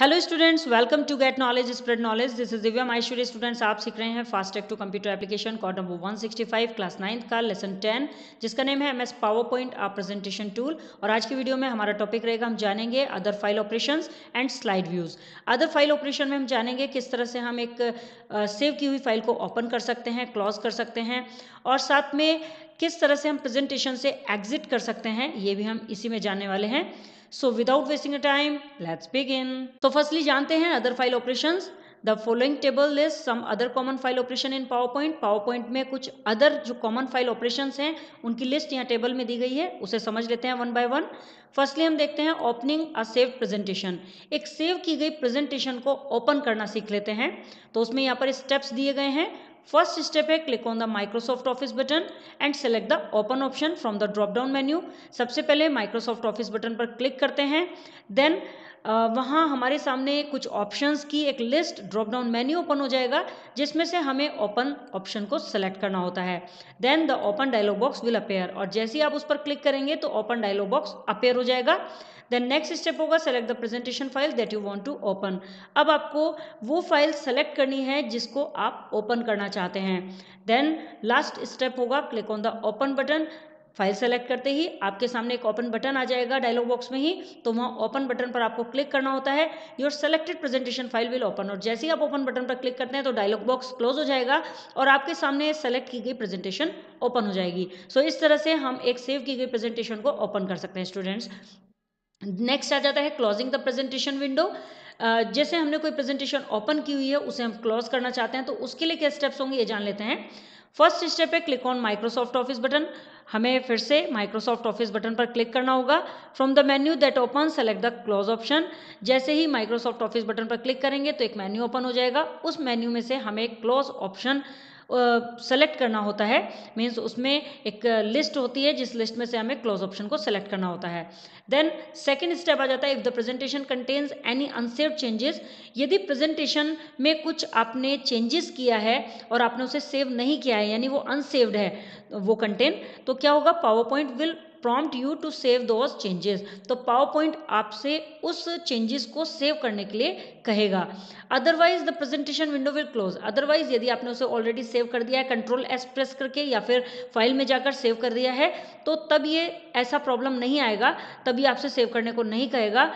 Hello students welcome to get knowledge spread knowledge this is Divya my studio students आप सीख रहे हैं fast track to computer application code number 165 class ninth का lesson 10 जिसका name है M S PowerPoint a presentation tool और आज की वीडियो में हमारा टॉपिक रहेगा हम जानेंगे other file operation and slide views other file operation में हम जानेंगे किस तरह से हम एक सेव की हुई फाइल को ओपन कर सकते हैं क्लॉज कर सकते हैं और साथ में किस तरह से हम प्रेजेंटेशन से एग्जिट कर सकते हैं ये भी हम इसी में जानने वाले हैं so without wasting time let's begin तो फर्स्टली जानते हैं other file operation the following table is some other common file operation in PowerPoint PowerPoint में कुछ अदर जो कॉमन फाइल ऑपरेशन हैं उनकी लिस्ट यहाँ टेबल में दी गई है उसे समझ लेते हैं वन बाय वन फर्स्टली हम देखते हैं ओपनिंग अ सेव प्रेजेंटेशन एक सेव की गई प्रेजेंटेशन को ओपन करना सीख लेते हैं तो उसमें यहाँ पर स्टेप्स दिए गए हैं First step है click on the Microsoft Office button and select the open option from the drop down menu. सबसे पहले Microsoft Office button पर click करते हैं Then वहाँ हमारे सामने कुछ ऑप्शंस की एक list drop down menu open हो जाएगा जिसमें से हमें ओपन ऑप्शन को सेलेक्ट करना होता है then the open dialog box will appear और जैसे ही आप उस पर क्लिक करेंगे तो ओपन डायलॉग बॉक्स अपेयर हो जाएगा देन नेक्स्ट स्टेप होगा select the presentation file that you want to open अब आपको वो फाइल सेलेक्ट करनी है जिसको आप ओपन करना चाहते हैं देन लास्ट स्टेप होगा click on the open button file select करते ही आपके सामने एक ओपन बटन आ जाएगा डायलॉग बॉक्स में ही तो वहाँ ओपन बटन पर आपको क्लिक करना होता है your selected presentation file will open और जैसे ही आप ओपन बटन पर क्लिक करते हैं तो डायलॉग बॉक्स क्लोज हो जाएगा और आपके सामने सेलेक्ट की गई प्रेजेंटेशन ओपन हो जाएगी सो so, इस तरह से हम एक सेव की गई प्रेजेंटेशन को ओपन कर सकते हैं स्टूडेंट्स नेक्स्ट आ जाता है क्लोजिंग द प्रेजेंटेशन विंडो जैसे हमने कोई प्रेजेंटेशन ओपन की हुई है उसे हम क्लोज करना चाहते हैं तो उसके लिए क्या स्टेप्स होंगे ये जान लेते हैं फर्स्ट स्टेप है click on Microsoft office button हमें फिर से माइक्रोसॉफ्ट ऑफिस बटन पर क्लिक करना होगा from the menu that open select the close option जैसे ही माइक्रोसॉफ्ट ऑफिस बटन पर क्लिक करेंगे तो एक मेन्यू ओपन हो जाएगा उस मेन्यू में से हमें क्लोज ऑप्शन सेलेक्ट करना होता है मीन्स उसमें एक लिस्ट होती है जिस लिस्ट में से हमें क्लोज ऑप्शन को सेलेक्ट करना होता है देन सेकेंड स्टेप आ जाता है if the presentation contains any unsave changes यदि प्रेजेंटेशन में कुछ आपने चेंजेस किया है और आपने उसे सेव नहीं किया है यानी वो अनसेव्ड है वो कंटेंट तो क्या होगा PowerPoint will prompt you to save those changes तो पावर पॉइंट आपसे उस चेंजेस को सेव करने के लिए कहेगा otherwise the presentation window will close otherwise यदि आपने उसे ऑलरेडी सेव कर दिया है कंट्रोल एस प्रेस करके या फिर फाइल में जाकर सेव कर दिया है तो तब ये ऐसा प्रॉब्लम नहीं आएगा तभी आपसे सेव करने को नहीं कहेगा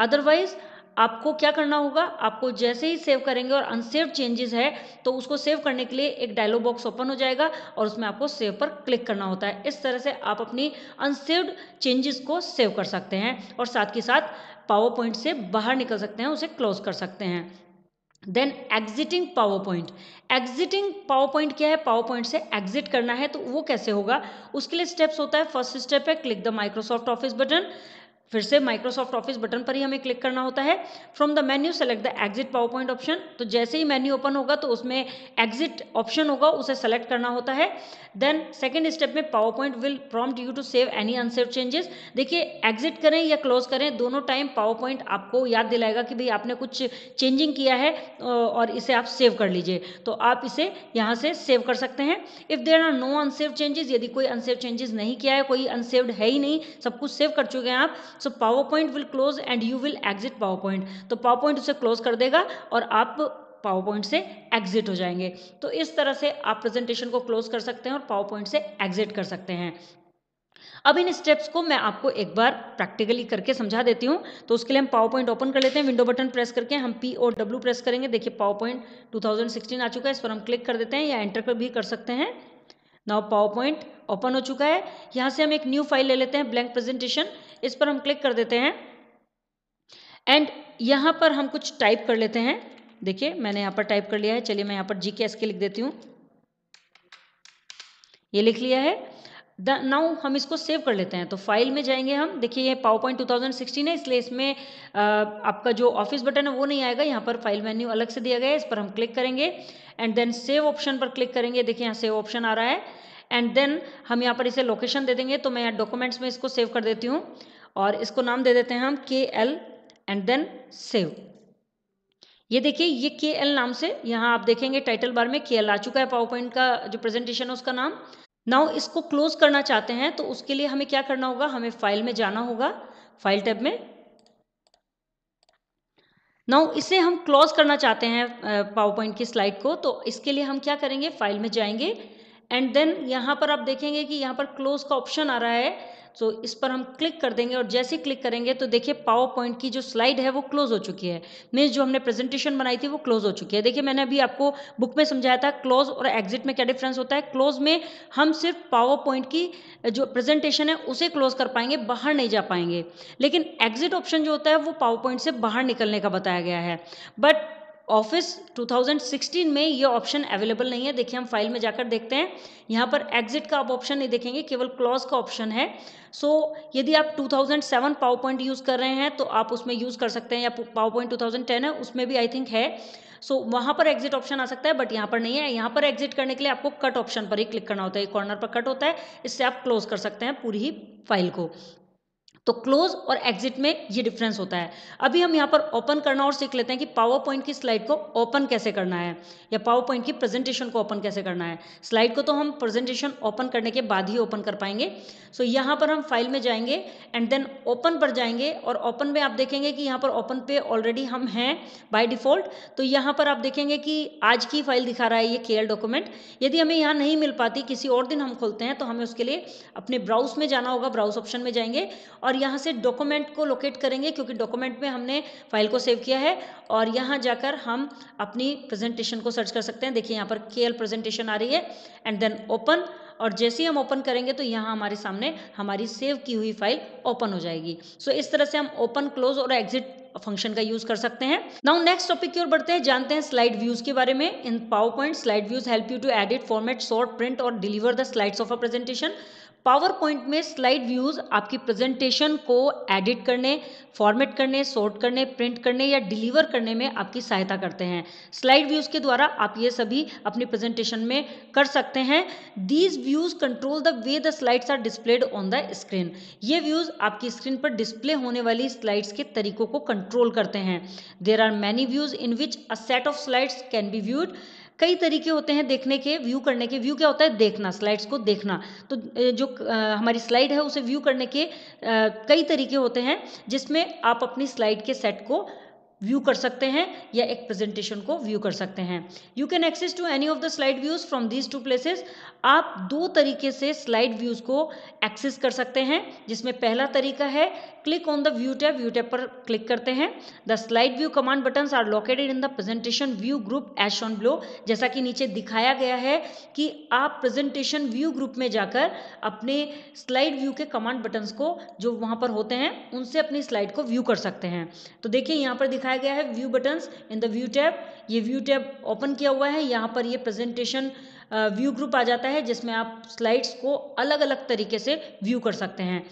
अदरवाइज आपको क्या करना होगा आपको जैसे ही सेव करेंगे और अनसेव चेंजेस है तो उसको सेव करने के लिए एक डायलॉग बॉक्स ओपन हो जाएगा और उसमें आपको सेव पर क्लिक करना होता है इस तरह से आप अपनी अनसेव्ड चेंजेस को सेव कर सकते हैं और साथ के साथ पावर पॉइंट से बाहर निकल सकते हैं उसे क्लोज कर सकते हैं then exiting PowerPoint exiting PowerPoint क्या है पावर पॉइंट से एग्जिट करना है तो वो कैसे होगा उसके लिए स्टेप्स होता है फर्स्ट स्टेप है click the Microsoft office button फिर से माइक्रोसॉफ्ट ऑफिस बटन पर ही हमें क्लिक करना होता है from the menu select the exit PowerPoint option तो जैसे ही मेन्यू ओपन होगा तो उसमें एग्जिट ऑप्शन होगा उसे सेलेक्ट करना होता है देन सेकेंड स्टेप में PowerPoint will prompt you to save any unsave changes देखिए एग्जिट करें या क्लोज करें दोनों टाइम पावर पॉइंट आपको याद दिलाएगा कि भाई आपने कुछ चेंजिंग किया है और इसे आप सेव कर लीजिए तो आप इसे यहाँ से सेव कर सकते हैं if there are no unsaved changes यदि कोई अनसेव चेंजेस नहीं किया है कोई अनसेव्ड है ही नहीं सब कुछ सेव कर चुके हैं आप so PowerPoint will close and you will exit PowerPoint तो पावर पॉइंट उसे क्लोज कर देगा और आप पावर पॉइंट से एग्जिट हो जाएंगे तो इस तरह से आप प्रेजेंटेशन को क्लोज कर सकते हैं और पावर पॉइंट से एग्जिट कर सकते हैं अब इन स्टेप्स को मैं आपको एक बार प्रैक्टिकली करके समझा देती हूँ तो उसके लिए हम पावर पॉइंट ओपन कर लेते हैं विंडो बटन प्रेस करके हम पी और डब्ल्यू प्रेस करेंगे देखिए पावर पॉइंट टू आ चुका है इस पर हम क्लिक कर देते हैं या एंटर पर भी कर सकते हैं नाउ पावर पॉइंट ओपन हो चुका है यहाँ से हम एक न्यू फाइल ले लेते हैं ब्लैंक प्रेजेंटेशन इस पर हम क्लिक कर देते हैं एंड यहाँ पर हम कुछ टाइप कर लेते हैं देखिए मैंने यहाँ पर टाइप कर लिया है चलिए मैं यहाँ पर जी एस के लिख देती हूँ ये लिख लिया है नाउ हम इसको सेव कर लेते हैं तो फाइल में जाएंगे हम देखिए ये पावर पॉइंट टू है इसलिए इसमें आपका जो ऑफिस बटन है वो नहीं आएगा यहाँ पर फाइल मेन्यू अलग से दिया गया है इस पर हम क्लिक करेंगे एंड देन सेव ऑप्शन पर क्लिक करेंगे देखिए यहाँ सेव ऑप्शन आ रहा है एंड देन हम यहाँ पर इसे लोकेशन दे देंगे तो मैं यहाँ डॉक्यूमेंट्स में इसको सेव कर देती हूँ और इसको नाम दे देते हैं हम के एल एंड देन सेव ये देखिए ये के एल नाम से यहाँ आप देखेंगे टाइटल बार में के एल आ चुका है पावर पॉइंट का जो प्रेजेंटेशन है उसका नाम नाउ इसको क्लोज करना चाहते हैं तो उसके लिए हमें क्या करना होगा हमें फाइल में जाना होगा फाइल टैब में नाउ इसे हम क्लोज करना चाहते हैं पावर पॉइंट की स्लाइड को तो इसके लिए हम क्या करेंगे फाइल में जाएंगे एंड देन यहां पर आप देखेंगे कि यहां पर क्लोज का ऑप्शन आ रहा है सो so, इस पर हम क्लिक कर देंगे और जैसे क्लिक करेंगे तो देखिए पावर पॉइंट की जो स्लाइड है वो क्लोज हो चुकी है मीन्स जो हमने प्रेजेंटेशन बनाई थी वो क्लोज हो चुकी है देखिए मैंने अभी आपको बुक में समझाया था क्लोज और एग्जिट में क्या डिफरेंस होता है क्लोज में हम सिर्फ पावर पॉइंट की जो प्रेजेंटेशन है उसे क्लोज कर पाएंगे बाहर नहीं जा पाएंगे लेकिन एग्जिट ऑप्शन जो होता है वो पावर पॉइंट से बाहर निकलने का बताया गया है बट ऑफिस 2016 में ये ऑप्शन अवेलेबल नहीं है देखिए हम फाइल में जाकर देखते हैं यहाँ पर एग्जिट का आप ऑप्शन नहीं देखेंगे केवल क्लॉज का ऑप्शन है सो so, यदि आप 2007 पावर पॉइंट यूज़ कर रहे हैं तो आप उसमें यूज़ कर सकते हैं या पावर पॉइंट टू है उसमें भी आई थिंक है सो so, वहाँ पर एग्जिट ऑप्शन आ सकता है बट यहाँ पर नहीं है यहाँ पर एग्जिट करने के लिए आपको कट ऑप्शन पर ही क्लिक करना होता है कॉर्नर पर कट होता है इससे आप क्लोज कर सकते हैं पूरी ही फाइल को तो क्लोज और एग्जिट में ये डिफरेंस होता है अभी हम यहाँ पर ओपन करना और सीख लेते हैं कि पावर पॉइंट की स्लाइड को ओपन कैसे करना है या पावर पॉइंट की प्रेजेंटेशन को ओपन कैसे करना है स्लाइड को तो हम प्रेजेंटेशन ओपन करने के बाद ही ओपन कर पाएंगे सो so, यहाँ पर हम फाइल में जाएंगे एंड देन ओपन पर जाएंगे और ओपन में आप देखेंगे कि यहाँ पर ओपन पे ऑलरेडी हम हैं बाई डिफ़ॉल्ट तो यहाँ पर आप देखेंगे कि आज की फाइल दिखा रहा है ये के डॉक्यूमेंट यदि हमें यहाँ नहीं मिल पाती किसी और दिन हम खोलते हैं तो हमें उसके लिए अपने ब्राउज में जाना होगा ब्राउज ऑप्शन में जाएंगे और और यहाँ से डॉक्यूमेंट को लोकेट करेंगे क्योंकि डॉक्यूमेंट में हमने फाइल को सेव किया है और यहाँ जाकर हम अपनी प्रेजेंटेशन को सर्च कर सकते हैं देखिए यहाँ पर के प्रेजेंटेशन आ रही है एंड देन ओपन और जैसे ही हम ओपन करेंगे तो यहाँ हमारे सामने हमारी सेव की हुई फाइल ओपन हो जाएगी सो so, इस तरह से हम ओपन क्लोज और एग्जिट फंक्शन का यूज कर सकते हैं नाउ नेक्स्ट टॉपिक की ओर बढ़ते हैं जानते हैं स्लाइड व्यूज के बारे में in PowerPoint slide views help you to edit format sort print और deliver the slides of a presentation PowerPoint में स्लाइड व्यूज आपकी प्रेजेंटेशन को एडिट करने फॉर्मेट करने सॉर्ट करने प्रिंट करने या डिलीवर करने में आपकी सहायता करते हैं स्लाइड व्यूज के द्वारा आप ये सभी अपनी प्रेजेंटेशन में कर सकते हैं these views control the way the slides are displayed on the screen ये व्यूज आपकी स्क्रीन पर डिस्प्ले होने वाली स्लाइड्स के तरीकों को कंट्रोल करते हैं there are many views in which a set of slides can be viewed कई तरीके होते हैं देखने के व्यू करने के व्यू क्या होता है देखना स्लाइड्स को देखना तो जो हमारी स्लाइड है उसे व्यू करने के कई तरीके होते हैं जिसमें आप अपनी स्लाइड के सेट को व्यू कर सकते हैं या एक प्रेजेंटेशन को व्यू कर सकते हैं you can access to any of the slide views from these two places आप दो तरीके से स्लाइड व्यूज को एक्सेस कर सकते हैं जिसमें पहला तरीका है click on the view tab view tab पर क्लिक करते हैं the slide view command button are located in the presentation view group as shown below जैसा कि नीचे दिखाया गया है कि आप प्रेजेंटेशन व्यू ग्रुप में जाकर अपने स्लाइड व्यू के कमांड बटन्स को जो वहां पर होते हैं उनसे अपनी स्लाइड को व्यू कर सकते हैं तो देखिए यहां पर दिखाया दिखाया गया है view button in the view tab ये व्यू टैब ओपन किया हुआ है यहाँ पर ये प्रेजेंटेशन व्यू ग्रुप आ जाता है जिसमें आप स्लाइड्स को अलग अलग तरीके से व्यू कर सकते हैं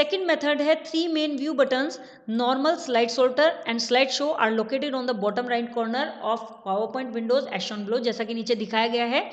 सेकेंड मेथड है three main view button normal slide sorter and slide show are located on the bottom right corner of PowerPoint windows as shown below जैसा कि नीचे दिखाया गया है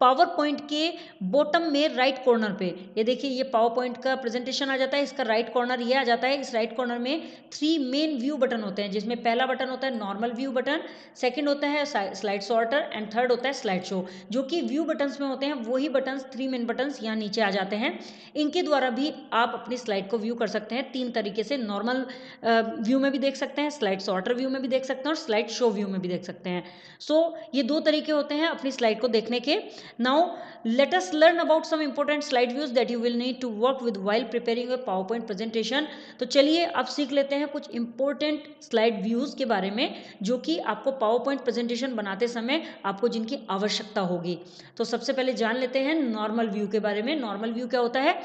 पावर पॉइंट के बॉटम में राइट कॉर्नर पे ये देखिए ये पावर पॉइंट का प्रेजेंटेशन आ जाता है इसका राइट कॉर्नर ये आ जाता है इस राइट कॉर्नर में थ्री मेन व्यू बटन होते हैं जिसमें पहला बटन होता है नॉर्मल व्यू बटन सेकेंड होता है स्लाइड सॉर्टर एंड थर्ड होता है स्लाइड शो जो कि व्यू बटन्स में होते हैं वही बटन्स थ्री मेन बटन्स यहाँ नीचे आ जाते हैं इनके द्वारा भी आप अपनी स्लाइड को व्यू कर सकते हैं तीन तरीके से नॉर्मल व्यू में भी देख सकते हैं स्लाइड सॉर्टर व्यू में भी देख सकते हैं और स्लाइड शो व्यू में भी देख सकते हैं सो so, ये दो तरीके होते हैं अपनी स्लाइड को देखने के now let us learn about some important slide views that you will need to work with while preparing a powerpoint presentation तो चलिए अब सीख लेते हैं कुछ इंपॉर्टेंट स्लाइड व्यूज के बारे में जो कि आपको पावरपॉइंट प्रेजेंटेशन बनाते समय आपको जिनकी आवश्यकता होगी तो सबसे पहले जान लेते हैं नॉर्मल व्यू के बारे में नॉर्मल व्यू क्या होता है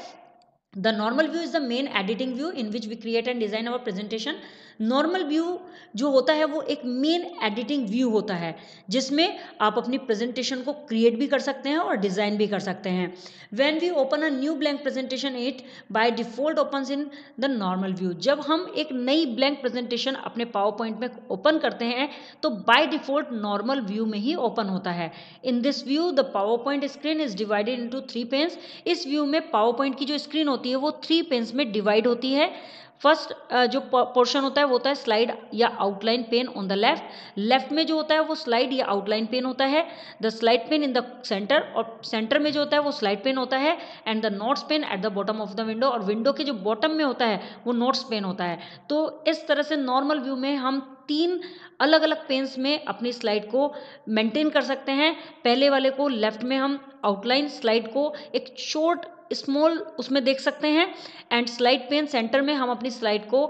The normal view is the main editing view in which we create and design our presentation. Normal view जो होता है वो एक मेन एडिटिंग व्यू होता है जिसमें आप अपनी प्रेजेंटेशन को क्रिएट भी कर सकते हैं और डिज़ाइन भी कर सकते हैं when we open a new blank presentation it by default open in the normal view जब हम एक नई ब्लैंक प्रेजेंटेशन अपने पावर पॉइंट में ओपन करते हैं तो बाय डिफॉल्ट नॉर्मल व्यू में ही ओपन होता है in this view the PowerPoint screen is divided into three panes इस व्यू में पावर पॉइंट की जो स्क्रीन होती है वो थ्री पेन्स में डिवाइड होती है फर्स्ट uh, जो पोर्शन होता है वो होता है स्लाइड या outline pane on the left left में जो होता है वो स्लाइड या आउटलाइन पेन होता है the slide pane in the centre और सेंटर में जो होता है वो स्लाइड पेन होता है and the notes pane at the bottom of the window और विंडो के जो बॉटम में होता है वो नोट्स पेन होता है तो इस तरह से नॉर्मल व्यू में हम तीन अलग अलग पेन्स में अपनी स्लाइड को मेंटेन कर सकते हैं पहले वाले को लेफ्ट में हम आउटलाइन स्लाइड को एक शॉर्ट स्मॉल उसमें देख सकते हैं एंड स्लाइड पेन सेंटर में हम अपनी स्लाइड को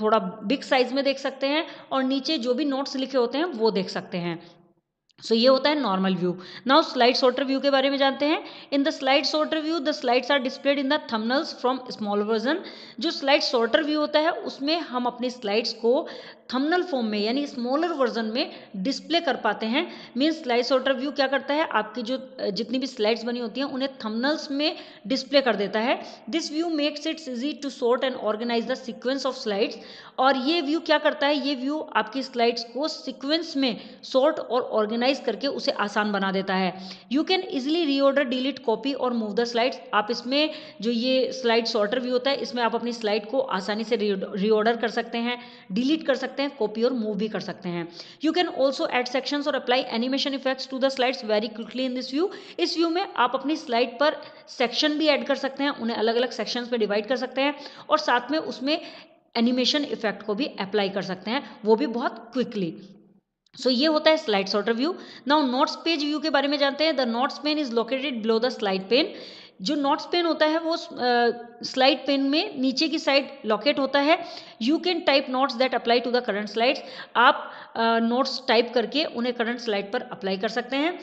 थोड़ा बिग साइज में देख सकते हैं और नीचे जो भी नोट्स लिखे होते हैं वो देख सकते हैं सो so, ये होता है normal view now slide sorter view के बारे में जानते हैं in the slide sorter view the slides are displayed in the thumbnails from small version जो स्लाइड शॉर्टर व्यू होता है उसमें हम अपनी स्लाइड्स को थमनल फॉर्म में यानी स्मॉलर वर्जन में डिस्प्ले कर पाते हैं मीन्स स्लाइड सॉर्टर व्यू क्या करता है आपकी जो जितनी भी स्लाइड्स बनी होती हैं उन्हें थमनल्स में डिस्प्ले कर देता है this view makes its easy to sort and organise the sequence of slides और ये व्यू क्या करता है ये व्यू आपकी स्लाइड्स को सिक्वेंस में सॉर्ट और ऑर्गेनाइज करके उसे आसान बना देता है you can easily reorder delete copy और मूव द स्लाइड्स आप इसमें जो ये स्लाइड सॉर्टर व्यू होता है इसमें आप अपनी स्लाइड को आसानी से रीऑर्डर कर सकते हैं डिलीट कर सकते सकते हैं कॉपी और मूव भी कर सकते हैं you can also add section और apply animation effects to the slides very quickly in this view इस व्यू में आप अपनी स्लाइड पर सेक्शन भी ऐड कर सकते हैं उन्हें अलग अलग सेक्शंस में डिवाइड कर सकते हैं और साथ में उसमें एनिमेशन इफेक्ट को भी अप्लाई कर सकते हैं वो भी बहुत क्विकली सो so, ये होता है slide sorter view now notes page view के बारे में जानते हैं the notes pane is located below the slide pane जो नॉट्स पेन होता है वो स्लाइड पेन में नीचे की साइड लॉकेट होता है you can type notes that apply to the current slides आप नोट्स uh, टाइप करके उन्हें करंट स्लाइड पर अप्लाई कर सकते हैं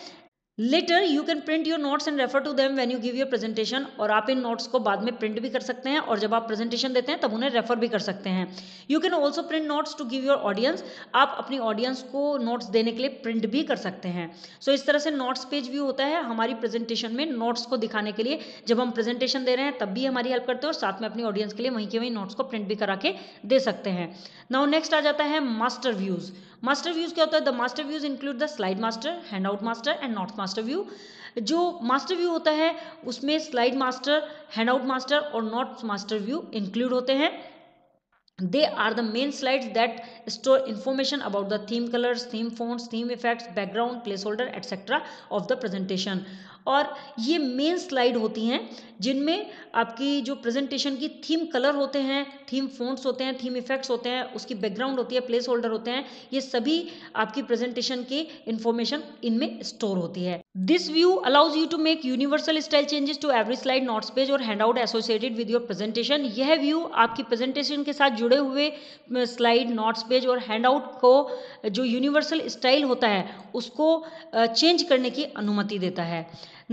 later you can print your notes and refer to them when you give your presentation और आप इन notes को बाद में प्रिंट भी कर सकते हैं और जब आप प्रेजेंटेशन देते हैं तब उन्हें रेफर भी कर सकते हैं you can also print notes to give your audience आप अपनी ऑडियंस को नोट्स देने के लिए प्रिंट भी कर सकते हैं सो so, इस तरह से नोट्स पेज व्यू होता है हमारी प्रेजेंटेशन में नोट्स को दिखाने के लिए जब हम प्रेजेंटेशन दे रहे हैं तब भी हमारी हेल्प करते हैं और साथ में अपनी ऑडियंस के लिए वहीं के वहीं नोट्स को प्रिंट भी करा के दे सकते हैं नाउ नेक्स्ट आ जाता है मास्टर व्यूज़ मास्टर व्यूज क्या होता है the master views include the slide master handout master and note master view जो मास्टर व्यू होता है उसमें slide master handout master और नॉर्थ मास्टर व्यू इंक्लूड होते हैं they are the main slide that store information about the theme colours theme fonts theme effects background placeholder etcetera of the presentation और ये main slide होती हैं जिनमें आपकी जो प्रेजेंटेशन की थीम कलर होते हैं थीम फोन्ट्स होते हैं थीम इफेक्ट्स होते हैं उसकी बैकग्राउंड होती है प्लेस होल्डर होते हैं ये सभी आपकी प्रेजेंटेशन की इन्फॉर्मेशन इनमें स्टोर होती है this view allows you to make universal style changes to every slide notes page और handout associated with your presentation यह व्यू आपकी प्रेजेंटेशन के साथ जुड़े हुए स्लाइड नोट्स पेज और हैंड आउट को जो यूनिवर्सल स्टाइल होता है उसको चेंज करने की अनुमति देता है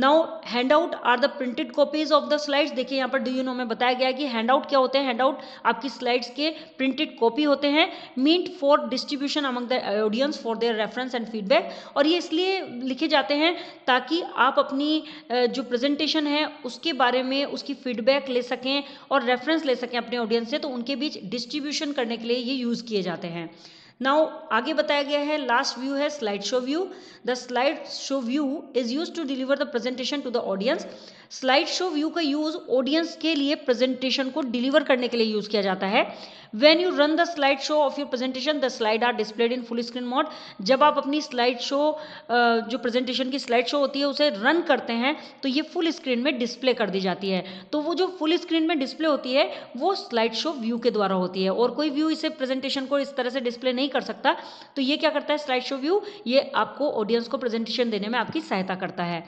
now handout are the printed copies of the slides देखिए यहाँ पर डू यू नो में बताया गया कि हैंड आउट क्या होते हैं हैंड आउट आपकी स्लाइड्स के प्रिंटेड कॉपी होते हैं meant for distribution among the audience for their reference and feedback और ये इसलिए लिखे जाते हैं ताकि आप अपनी जो प्रेजेंटेशन है उसके बारे में उसकी फीडबैक ले सकें और रेफरेंस ले सकें अपने ऑडियंस से तो उनके बीच डिस्ट्रीब्यूशन करने के लिए ये यूज़ किए जाते हैं नाउ आगे बताया गया है लास्ट व्यू है slide show view the slide show view is use to deliver the presentation to the audience slide show view का यूज ऑडियंस के लिए प्रेजेंटेशन को डिलीवर करने के लिए यूज किया जाता है when you run the slide show of your presentation the slide are displayed in full screen mode जब आप अपनी स्लाइड शो जो प्रेजेंटेशन की स्लाइड शो होती है उसे रन करते हैं तो ये फुल स्क्रीन में डिस्प्ले कर दी जाती है तो वो जो फुल स्क्रीन में डिस्प्ले होती है वो स्लाइड शो व्यू के द्वारा होती है और कोई व्यू इसे प्रेजेंटेशन को इस तरह से डिस्प्ले नहीं कर सकता तो ये क्या करता है स्लाइड शो व्यू ये आपको ऑडियंस को प्रेजेंटेशन देने में आपकी सहायता करता है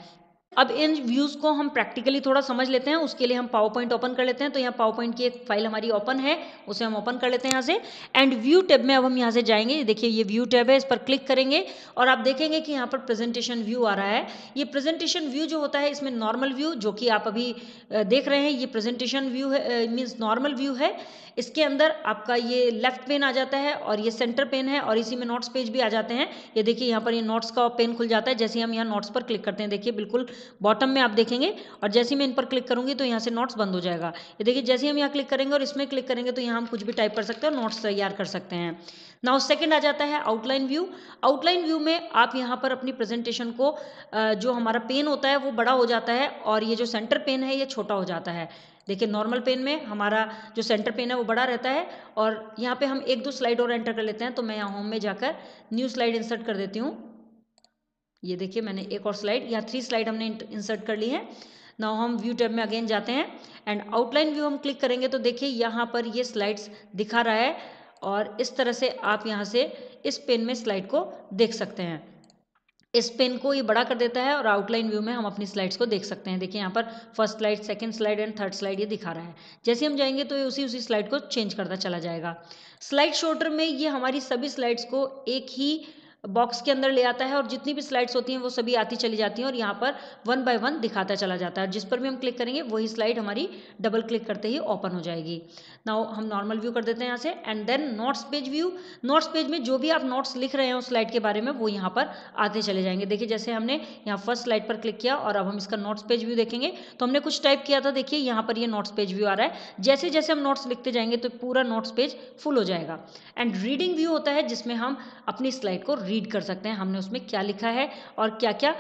अब इन व्यूज को हम प्रैक्टिकली थोड़ा समझ लेते हैं उसके लिए हम पावर पॉइंट ओपन कर लेते हैं तो यहाँ पावर पॉइंट की एक फाइल हमारी ओपन है उसे हम ओपन कर लेते हैं यहाँ से एंड व्यू टैब में अब हम यहाँ से जाएंगे देखिए ये व्यू टैब है इस पर क्लिक करेंगे और आप देखेंगे कि यहाँ पर प्रेजेंटेशन व्यू आ रहा है ये प्रेजेंटेशन व्यू जो होता है इसमें नॉर्मल व्यू जो कि आप अभी देख रहे हैं ये प्रेजेंटेशन व्यू है मीन्स नॉर्मल व्यू है इसके अंदर आपका ये लेफ्ट पेन आ जाता है और ये सेंटर पेन है और इसी में नोट्स पेज भी आ जाते हैं ये देखिए यहाँ पर ये नोट्स का पेन खुल जाता है जैसे हम यहाँ नोट्स पर क्लिक करते हैं देखिए बिल्कुल बॉटम में आप देखेंगे और जैसे मैं इन पर क्लिक करूंगी तो यहाँ से नोट्स बंद हो जाएगा ये देखिए जैसे हम यहाँ क्लिक करेंगे और इसमें क्लिक करेंगे तो यहाँ हम कुछ भी टाइप कर सकते हैं नोट्स तैयार कर सकते हैं नाउ सेकेंड आ जाता है आउटलाइन व्यू आउटलाइन व्यू में आप यहाँ पर अपनी प्रेजेंटेशन को जो हमारा पेन होता है वो बड़ा हो जाता है और ये जो सेंटर पेन है ये छोटा हो जाता है देखिए नॉर्मल पेन में हमारा जो सेंटर पेन है वो बड़ा रहता है और यहाँ पे हम एक दो स्लाइड और एंटर कर लेते हैं तो मैं यहाँ होम में जाकर न्यू स्लाइड इंसर्ट कर देती हूँ ये देखिए मैंने एक और स्लाइड यहाँ थ्री स्लाइड हमने इंसर्ट कर ली है नाउ हम व्यू टैब में अगेन जाते हैं एंड आउटलाइन व्यू हम क्लिक करेंगे तो देखिए यहाँ पर ये स्लाइड्स दिखा रहा है और इस तरह से आप यहाँ से इस पेन में स्लाइड को देख सकते हैं इस पेन को ये बड़ा कर देता है और आउटलाइन व्यू में हम अपनी स्लाइड्स को देख सकते हैं देखिए यहाँ पर first slide second slide and third slide ये दिखा रहा है जैसे हम जाएंगे तो ये उसी उसी स्लाइड को चेंज करता चला जाएगा स्लाइड शॉर्टर में ये हमारी सभी स्लाइड्स को एक ही बॉक्स के अंदर ले आता है और जितनी भी स्लाइड्स होती हैं वो सभी आती चली जाती हैं और यहाँ पर वन बाय वन दिखाता चला जाता है जिस पर भी हम क्लिक करेंगे वही स्लाइड हमारी डबल क्लिक करते ही ओपन हो जाएगी नाउ हम नॉर्मल व्यू कर देते हैं यहाँ से and then notes page view notes page में जो भी आप नोट्स लिख रहे हैं उस स्लाइड के बारे में वो यहाँ पर आते चले जाएंगे देखिए जैसे हमने यहाँ फर्स्ट स्लाइड पर क्लिक किया और अब हम इसका नोट्स पेज व्यू देखेंगे तो हमने कुछ टाइप किया था देखिए यहाँ पर ये नोट्स पेज व्यू आ रहा है जैसे जैसे हम नोट्स लिखते जाएंगे तो पूरा नोट्स पेज फुल हो जाएगा एंड रीडिंग व्यू होता है जिसमें हम अपनी स्लाइड को रीड कर सकते हैं हमने उसमें क्या लिखा है और क्या क्या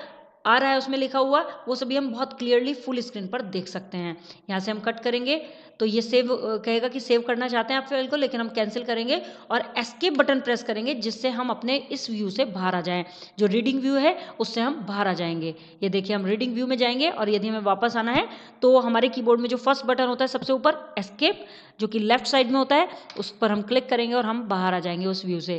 आ रहा है उसमें लिखा हुआ वो सभी हम बहुत क्लियरली फुल स्क्रीन पर देख सकते हैं यहाँ से हम कट करेंगे तो ये सेव कहेगा कि सेव करना चाहते हैं आप फाइल को लेकिन हम कैंसिल करेंगे और एस्केप बटन प्रेस करेंगे जिससे हम अपने इस व्यू से बाहर आ जाएं जो रीडिंग व्यू है उससे हम बाहर आ जाएंगे ये देखिए हम रीडिंग व्यू में जाएंगे और यदि हमें वापस आना है तो हमारे कीबोर्ड में जो फर्स्ट बटन होता है सबसे ऊपर एस्केप जो कि लेफ्ट साइड में होता है उस पर हम क्लिक करेंगे और हम बाहर आ जाएंगे उस व्यू से